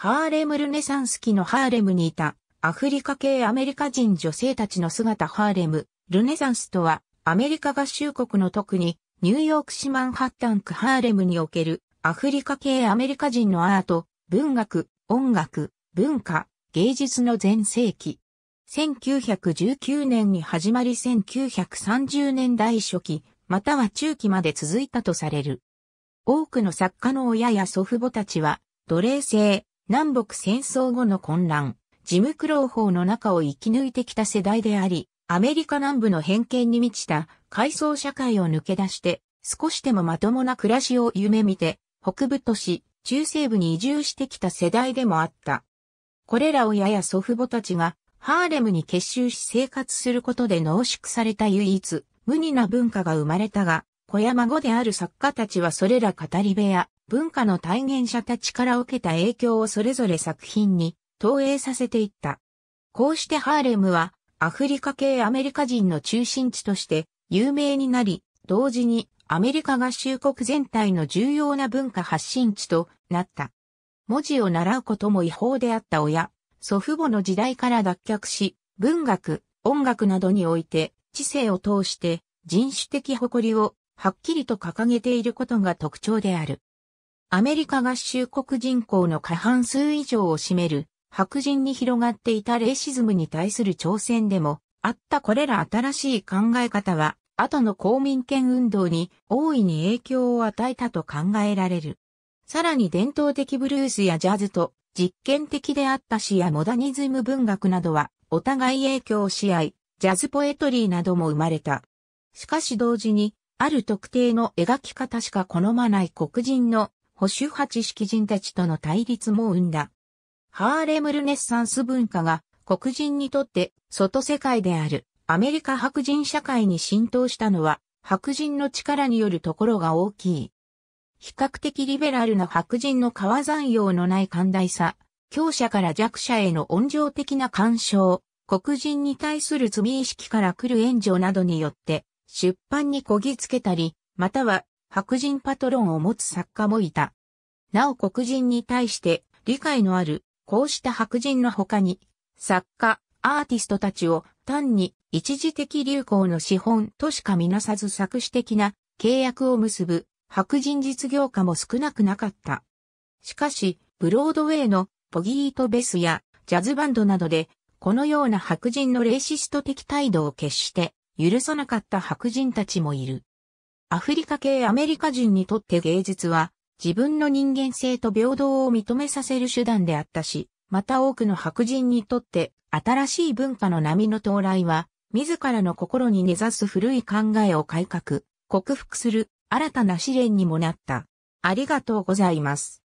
ハーレムルネサンス期のハーレムにいたアフリカ系アメリカ人女性たちの姿ハーレム、ルネサンスとはアメリカ合衆国の特にニューヨーク市マンハッタン区ハーレムにおけるアフリカ系アメリカ人のアート、文学、音楽、文化、芸術の前世紀。1919年に始まり1930年代初期、または中期まで続いたとされる。多くの作家の親や祖父母たちは、奴隷制、南北戦争後の混乱、ジムクロー法の中を生き抜いてきた世代であり、アメリカ南部の偏見に満ちた階層社会を抜け出して、少しでもまともな暮らしを夢見て、北部都市、中西部に移住してきた世代でもあった。これら親や祖父母たちが、ハーレムに結集し生活することで濃縮された唯一、無二な文化が生まれたが、小山語である作家たちはそれら語り部や文化の体現者たちから受けた影響をそれぞれ作品に投影させていった。こうしてハーレムはアフリカ系アメリカ人の中心地として有名になり、同時にアメリカ合衆国全体の重要な文化発信地となった。文字を習うことも違法であった親、祖父母の時代から脱却し、文学、音楽などにおいて知性を通して人種的誇りをはっきりと掲げていることが特徴である。アメリカ合衆国人口の過半数以上を占める白人に広がっていたレイシズムに対する挑戦でもあったこれら新しい考え方は後の公民権運動に大いに影響を与えたと考えられる。さらに伝統的ブルースやジャズと実験的であった詩やモダニズム文学などはお互い影響し合い、ジャズポエトリーなども生まれた。しかし同時に、ある特定の描き方しか好まない黒人の保守派知識人たちとの対立も生んだ。ハーレムルネッサンス文化が黒人にとって外世界であるアメリカ白人社会に浸透したのは白人の力によるところが大きい。比較的リベラルな白人の川山用のない寛大さ、強者から弱者への温情的な干渉、黒人に対する罪意識から来る援助などによって、出版にこぎつけたり、または白人パトロンを持つ作家もいた。なお黒人に対して理解のある、こうした白人の他に、作家、アーティストたちを単に一時的流行の資本としか見なさず作詞的な契約を結ぶ白人実業家も少なくなかった。しかし、ブロードウェイのポギートベスやジャズバンドなどで、このような白人のレイシスト的態度を決して許さなかった白人たちもいる。アフリカ系アメリカ人にとって芸術は自分の人間性と平等を認めさせる手段であったし、また多くの白人にとって新しい文化の波の到来は自らの心に根ざす古い考えを改革、克服する新たな試練にもなった。ありがとうございます。